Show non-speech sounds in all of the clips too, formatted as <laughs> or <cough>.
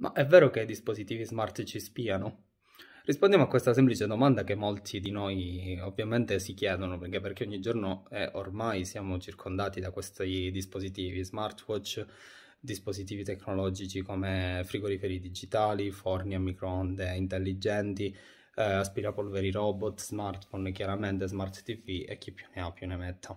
Ma è vero che i dispositivi smart ci spiano? Rispondiamo a questa semplice domanda che molti di noi ovviamente si chiedono, perché, perché ogni giorno eh, ormai siamo circondati da questi dispositivi, smartwatch, dispositivi tecnologici come frigoriferi digitali, forni a microonde intelligenti, eh, aspirapolveri robot, smartphone, chiaramente smart TV e chi più ne ha più ne metta.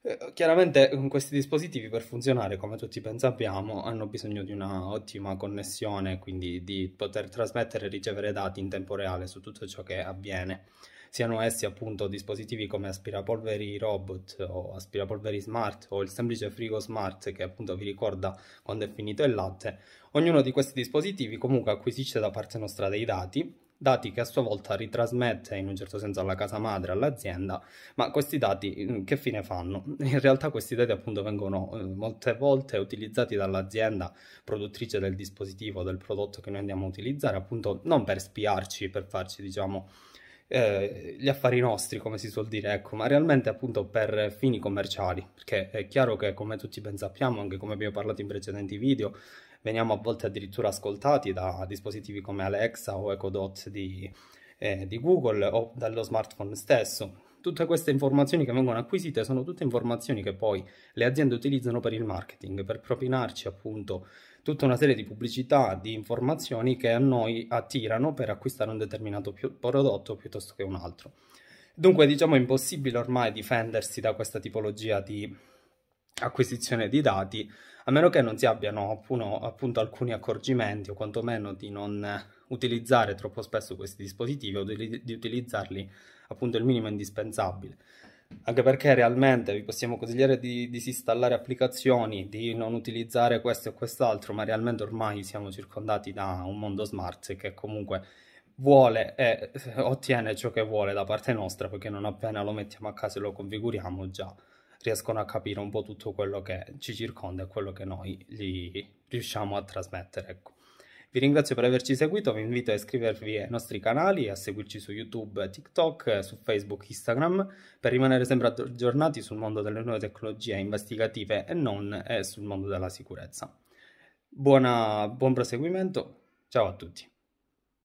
Eh, chiaramente mm, questi dispositivi per funzionare, come tutti pensiamo hanno bisogno di una ottima connessione, quindi di poter trasmettere e ricevere dati in tempo reale su tutto ciò che avviene, siano essi appunto dispositivi come aspirapolveri robot o aspirapolveri smart o il semplice frigo smart che appunto vi ricorda quando è finito il latte. Ognuno di questi dispositivi comunque acquisisce da parte nostra dei dati dati che a sua volta ritrasmette in un certo senso alla casa madre, all'azienda, ma questi dati mm, che fine fanno? <laughs> In realtà questi dati appunto vengono eh, molte volte utilizzati dall'azienda produttrice del dispositivo, del prodotto che noi andiamo a utilizzare, appunto non per spiarci, per farci diciamo eh, gli affari nostri, come si suol dire, ecco, ma realmente appunto per fini commerciali, perché è chiaro che come tutti ben sappiamo, anche come abbiamo parlato in precedenti video, veniamo a volte addirittura ascoltati da dispositivi come Alexa o Echo Dot di, eh, di Google o dallo smartphone stesso tutte queste informazioni che vengono acquisite sono tutte informazioni che poi le aziende utilizzano per il marketing, per propinarci appunto tutta una serie di pubblicità, di informazioni che a noi attirano per acquistare un determinato prodotto piuttosto che un altro. Dunque diciamo è impossibile ormai difendersi da questa tipologia di acquisizione di dati, a meno che non si abbiano appunto, appunto alcuni accorgimenti o quantomeno di non utilizzare troppo spesso questi dispositivi o di, di utilizzarli appunto il minimo indispensabile anche perché realmente vi possiamo consigliare di disinstallare applicazioni, di non utilizzare questo e quest'altro, ma realmente ormai siamo circondati da un mondo smart che comunque vuole e ottiene ciò che vuole da parte nostra, perché non appena lo mettiamo a casa e lo configuriamo già riescono a capire un po' tutto quello che ci circonda e quello che noi gli riusciamo a trasmettere. Ecco. Vi ringrazio per averci seguito, vi invito a iscrivervi ai nostri canali, e a seguirci su YouTube, TikTok, su Facebook, Instagram, per rimanere sempre aggiornati sul mondo delle nuove tecnologie investigative e non e eh, sul mondo della sicurezza. Buona, buon proseguimento, ciao a tutti.